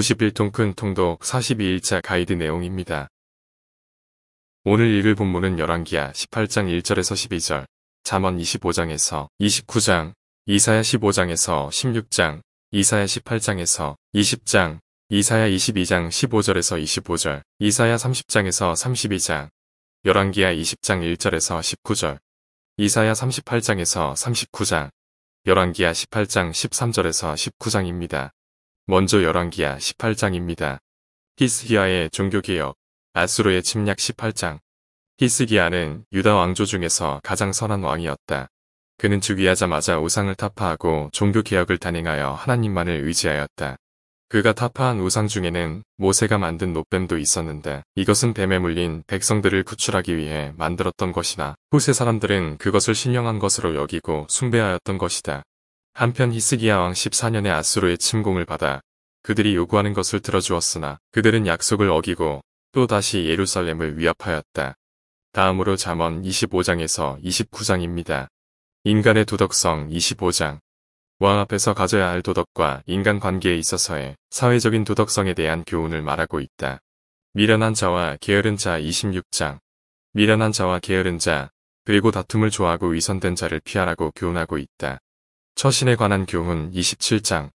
91통 큰 통독 42일차 가이드 내용입니다. 오늘 읽을 본문은 열왕기야 18장 1절에서 12절, 잠언 25장에서 29장, 이사야 15장에서 16장, 이사야 18장에서 20장, 이사야 22장 15절에서 25절, 이사야 30장에서 32장, 열왕기야 20장 1절에서 19절, 이사야 38장에서 39장, 열왕기야 18장 13절에서 19장입니다. 먼저 열왕기야 18장입니다. 히스기야의 종교개혁, 아수르의 침략 18장. 히스기야는 유다 왕조 중에서 가장 선한 왕이었다. 그는 즉위하자마자 우상을 타파하고 종교개혁을 단행하여 하나님만을 의지하였다. 그가 타파한 우상 중에는 모세가 만든 노뱀도 있었는데 이것은 뱀에 물린 백성들을 구출하기 위해 만들었던 것이나 후세 사람들은 그것을 신령한 것으로 여기고 숭배하였던 것이다. 한편 히스기야 왕 14년의 아수르의 침공을 받아 그들이 요구하는 것을 들어주었으나 그들은 약속을 어기고 또 다시 예루살렘을 위협하였다. 다음으로 잠언 25장에서 29장입니다. 인간의 도덕성 25장 왕 앞에서 가져야 할 도덕과 인간 관계에 있어서의 사회적인 도덕성에 대한 교훈을 말하고 있다. 미련한 자와 게으른 자 26장 미련한 자와 게으른 자 그리고 다툼을 좋아하고 위선된 자를 피하라고 교훈하고 있다. 처신에 관한 교훈 27장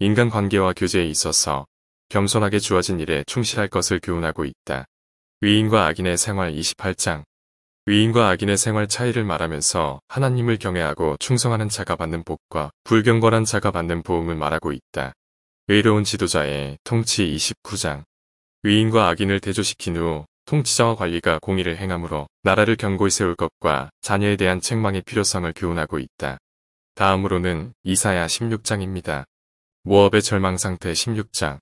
인간관계와 교제에 있어서 겸손하게 주어진 일에 충실할 것을 교훈하고 있다. 위인과 악인의 생활 28장 위인과 악인의 생활 차이를 말하면서 하나님을 경외하고 충성하는 자가 받는 복과 불경건한 자가 받는 보험을 말하고 있다. 의로운 지도자의 통치 29장 위인과 악인을 대조시킨 후 통치자와 관리가 공의를 행함으로 나라를 견고히 세울 것과 자녀에 대한 책망의 필요성을 교훈하고 있다. 다음으로는 이사야 16장입니다. 모압의 절망상태 16장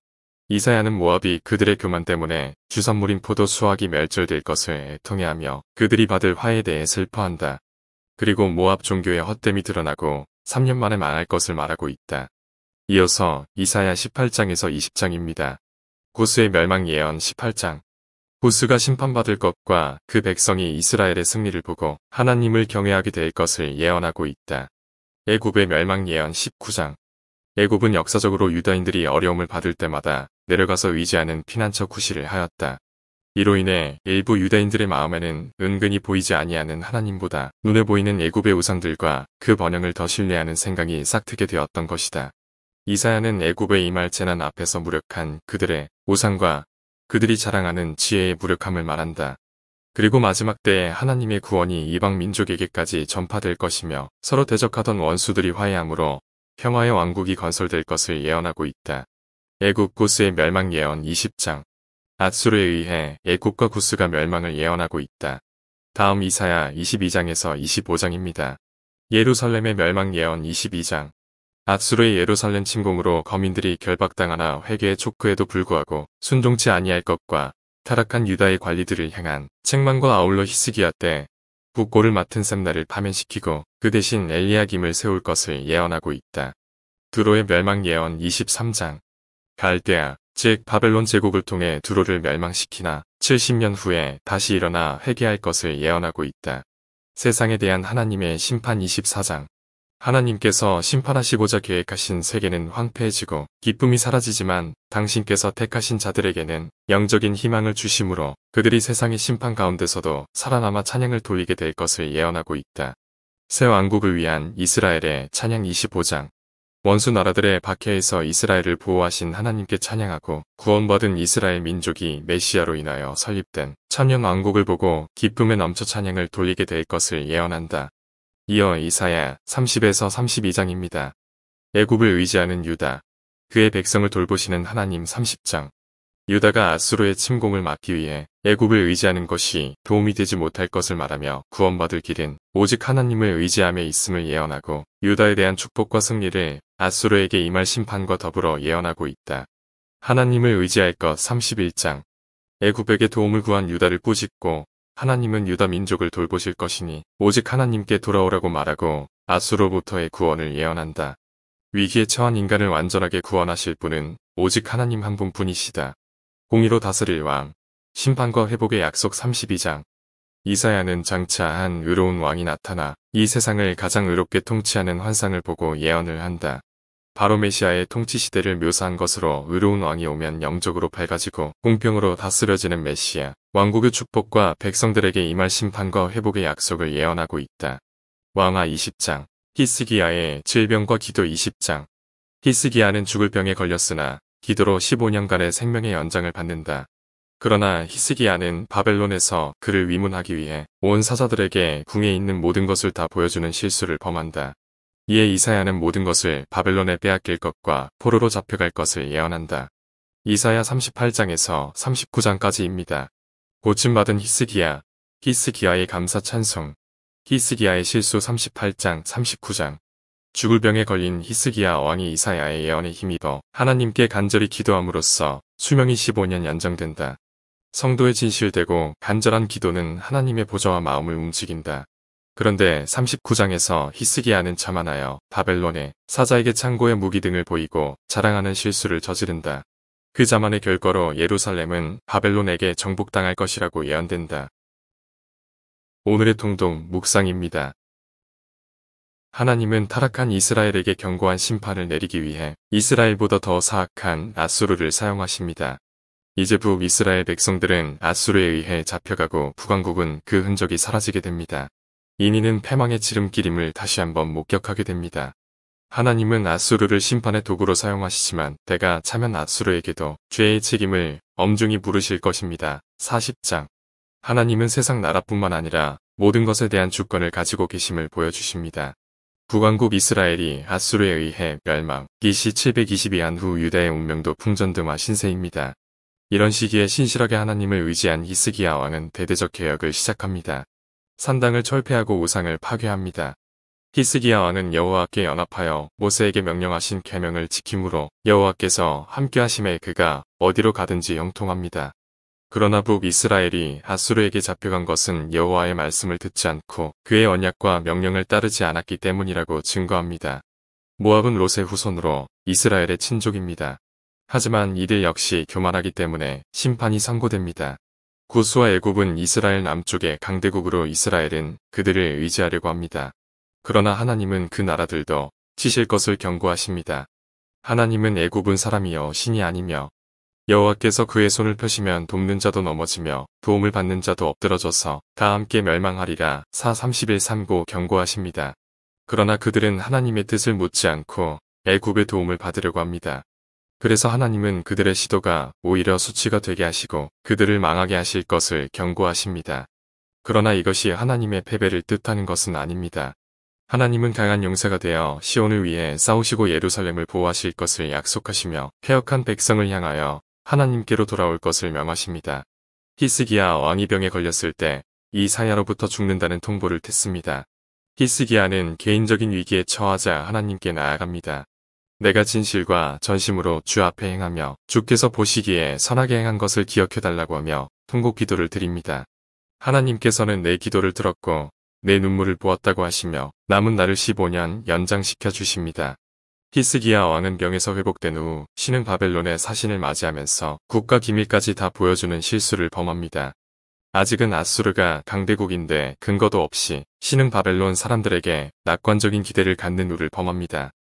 이사야는 모압이 그들의 교만 때문에 주선물인 포도 수확이 멸절될 것을 통해하며 그들이 받을 화에 대해 슬퍼한다. 그리고 모압 종교의 헛됨이 드러나고 3년 만에 망할 것을 말하고 있다. 이어서 이사야 18장에서 20장입니다. 고수의 멸망 예언 18장 고수가 심판받을 것과 그 백성이 이스라엘의 승리를 보고 하나님을 경외하게 될 것을 예언하고 있다. 애굽의 멸망 예언 19장 애굽은 역사적으로 유다인들이 어려움을 받을 때마다 내려가서 의지하는 피난처 구실을 하였다. 이로 인해 일부 유다인들의 마음에는 은근히 보이지 아니하는 하나님보다 눈에 보이는 애굽의 우상들과 그 번영을 더 신뢰하는 생각이 싹트게 되었던 것이다. 이사야는 애굽의 이말 재난 앞에서 무력한 그들의 우상과 그들이 자랑하는 지혜의 무력함을 말한다. 그리고 마지막 때에 하나님의 구원이 이방 민족에게까지 전파될 것이며 서로 대적하던 원수들이 화해함으로 평화의 왕국이 건설될 것을 예언하고 있다. 애굽 구스의 멸망 예언 20장 앗수르에 의해 애굽과 구스가 멸망을 예언하고 있다. 다음 이사야 22장에서 25장입니다. 예루살렘의 멸망 예언 22장 앗수르의 예루살렘 침공으로 거민들이 결박당하나 회개의 촉구에도 불구하고 순종치 아니할 것과 타락한 유다의 관리들을 향한 책망과 아울러 히스기야 때 북고를 맡은 샘나를 파면시키고 그 대신 엘리야김을 세울 것을 예언하고 있다. 두로의 멸망 예언 23장 갈대아 즉 바벨론 제국을 통해 두로를 멸망시키나 70년 후에 다시 일어나 회개할 것을 예언하고 있다. 세상에 대한 하나님의 심판 24장 하나님께서 심판하시고자 계획하신 세계는 황폐해지고 기쁨이 사라지지만 당신께서 택하신 자들에게는 영적인 희망을 주심으로 그들이 세상의 심판 가운데서도 살아남아 찬양을 돌리게 될 것을 예언하고 있다. 새 왕국을 위한 이스라엘의 찬양 25장 원수 나라들의 박해에서 이스라엘을 보호하신 하나님께 찬양하고 구원받은 이스라엘 민족이 메시아로 인하여 설립된 참여 왕국을 보고 기쁨에 넘쳐 찬양을 돌리게 될 것을 예언한다. 이어 이사야 30에서 32장입니다. 애굽을 의지하는 유다. 그의 백성을 돌보시는 하나님 30장. 유다가 아수르의 침공을 막기 위해 애굽을 의지하는 것이 도움이 되지 못할 것을 말하며 구원받을 길은 오직 하나님을 의지함에 있음을 예언하고 유다에 대한 축복과 승리를 아수르에게 임할 심판과 더불어 예언하고 있다. 하나님을 의지할 것 31장. 애굽에게 도움을 구한 유다를 꾸짖고 하나님은 유다 민족을 돌보실 것이니 오직 하나님께 돌아오라고 말하고 아수로부터의 구원을 예언한다. 위기에 처한 인간을 완전하게 구원하실 분은 오직 하나님 한 분뿐이시다. 공의로 다스릴 왕, 심판과 회복의 약속 32장 이사야는 장차 한 의로운 왕이 나타나 이 세상을 가장 의롭게 통치하는 환상을 보고 예언을 한다. 바로 메시아의 통치 시대를 묘사한 것으로 의로운 왕이 오면 영적으로 밝아지고 공평으로 다스려지는 메시아, 왕국의 축복과 백성들에게 임할 심판과 회복의 약속을 예언하고 있다. 왕하 20장, 히스기야의 질병과 기도 20장. 히스기야는 죽을 병에 걸렸으나 기도로 15년간의 생명의 연장을 받는다. 그러나 히스기야는 바벨론에서 그를 위문하기 위해 온 사자들에게 궁에 있는 모든 것을 다 보여주는 실수를 범한다. 이에 이사야는 모든 것을 바벨론에 빼앗길 것과 포로로 잡혀갈 것을 예언한다. 이사야 38장에서 39장까지입니다. 고침받은 히스기야, 히스기야의 감사 찬송, 히스기야의 실수 38장 39장 죽을 병에 걸린 히스기야 왕이 이사야의 예언에 힘입어 하나님께 간절히 기도함으로써 수명이 15년 연장된다. 성도에 진실되고 간절한 기도는 하나님의 보좌와 마음을 움직인다. 그런데 39장에서 히스기야는 참아나여 바벨론에 사자에게 창고의 무기 등을 보이고 자랑하는 실수를 저지른다. 그 자만의 결과로 예루살렘은 바벨론에게 정복당할 것이라고 예언된다. 오늘의 통독 묵상입니다. 하나님은 타락한 이스라엘에게 견고한 심판을 내리기 위해 이스라엘보다 더 사악한 아수르를 사용하십니다. 이제 북이스라엘 백성들은 아수르에 의해 잡혀가고 북왕국은 그 흔적이 사라지게 됩니다. 이니는 패망의 지름길임을 다시 한번 목격하게 됩니다. 하나님은 아수르를 심판의 도구로 사용하시지만 때가 차면 아수르에게도 죄의 책임을 엄중히 물으실 것입니다. 40장 하나님은 세상 나라뿐만 아니라 모든 것에 대한 주권을 가지고 계심을 보여주십니다. 북왕국 이스라엘이 아수르에 의해 멸망, 기시 722한 후유대의 운명도 풍전등화 신세입니다. 이런 시기에 신실하게 하나님을 의지한 히스기야 왕은 대대적 개혁을 시작합니다. 산당을 철폐하고 우상을 파괴합니다. 히스기야 왕은 여호와께 연합하여 모세에게 명령하신 계명을 지킴으로 여호와께서 함께하심에 그가 어디로 가든지 영통합니다 그러나 북이스라엘이 아수르에게 잡혀간 것은 여호와의 말씀을 듣지 않고 그의 언약과 명령을 따르지 않았기 때문이라고 증거합니다. 모압은 롯의 후손으로 이스라엘의 친족입니다. 하지만 이들 역시 교만하기 때문에 심판이 선고됩니다. 구스와 애굽은 이스라엘 남쪽의 강대국으로 이스라엘은 그들을 의지하려고 합니다. 그러나 하나님은 그 나라들도 치실 것을 경고하십니다. 하나님은 애굽은 사람이여 신이 아니며 여호와께서 그의 손을 펴시면 돕는 자도 넘어지며 도움을 받는 자도 엎드러져서 다 함께 멸망하리라 4 31, 0 3고 경고하십니다. 그러나 그들은 하나님의 뜻을 묻지 않고 애굽의 도움을 받으려고 합니다. 그래서 하나님은 그들의 시도가 오히려 수치가 되게 하시고 그들을 망하게 하실 것을 경고하십니다. 그러나 이것이 하나님의 패배를 뜻하는 것은 아닙니다. 하나님은 강한 용사가 되어 시온을 위해 싸우시고 예루살렘을 보호하실 것을 약속하시며 폐역한 백성을 향하여 하나님께로 돌아올 것을 명하십니다. 히스기야 왕이 병에 걸렸을 때 이사야로부터 죽는다는 통보를 듣습니다. 히스기야는 개인적인 위기에 처하자 하나님께 나아갑니다. 내가 진실과 전심으로 주 앞에 행하며 주께서 보시기에 선하게 행한 것을 기억해달라고 하며 통곡 기도를 드립니다. 하나님께서는 내 기도를 들었고 내 눈물을 보았다고 하시며 남은 나를 15년 연장시켜 주십니다. 히스기야 왕은 병에서 회복된 후 신은 바벨론의 사신을 맞이하면서 국가 기밀까지 다 보여주는 실수를 범합니다. 아직은 아수르가 강대국인데 근거도 없이 신흥 바벨론 사람들에게 낙관적인 기대를 갖는 우를 범합니다.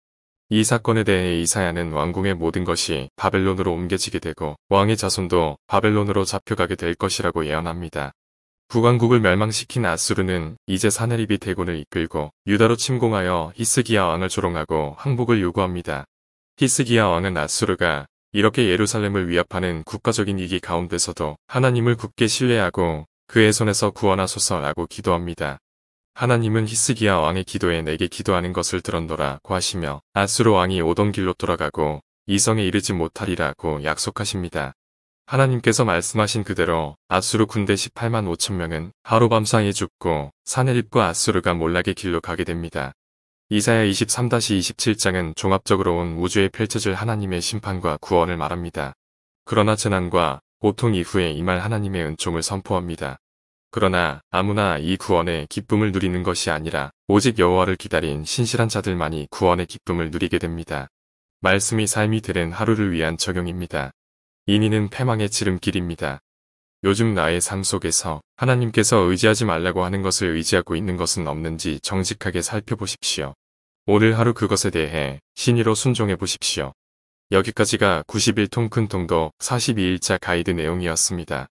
이 사건에 대해 이사야는 왕궁의 모든 것이 바벨론으로 옮겨지게 되고 왕의 자손도 바벨론으로 잡혀가게 될 것이라고 예언합니다. 북왕국을 멸망시킨 아수르는 이제 사네립이 대군을 이끌고 유다로 침공하여 히스기야 왕을 조롱하고 항복을 요구합니다. 히스기야 왕은 아수르가 이렇게 예루살렘을 위협하는 국가적인 위기 가운데서도 하나님을 굳게 신뢰하고 그의 손에서 구원하소서라고 기도합니다. 하나님은 히스기야 왕의 기도에 내게 기도하는 것을 들었노라고 하시며 아수르 왕이 오던 길로 돌아가고 이성에 이르지 못하리라고 약속하십니다. 하나님께서 말씀하신 그대로 아수르 군대 18만 5천 명은 하루밤 사이에 죽고 사내립과 아수르가 몰락의 길로 가게 됩니다. 이사야 23-27장은 종합적으로 온 우주에 펼쳐질 하나님의 심판과 구원을 말합니다. 그러나 재난과 고통 이후에 이말 하나님의 은총을 선포합니다. 그러나 아무나 이 구원의 기쁨을 누리는 것이 아니라 오직 여호와를 기다린 신실한 자들만이 구원의 기쁨을 누리게 됩니다. 말씀이 삶이 되는 하루를 위한 적용입니다. 인인은 패망의 지름길입니다. 요즘 나의 삶 속에서 하나님께서 의지하지 말라고 하는 것을 의지하고 있는 것은 없는지 정직하게 살펴보십시오. 오늘 하루 그것에 대해 신의로 순종해 보십시오. 여기까지가 91통 큰통도 4 2일자 가이드 내용이었습니다.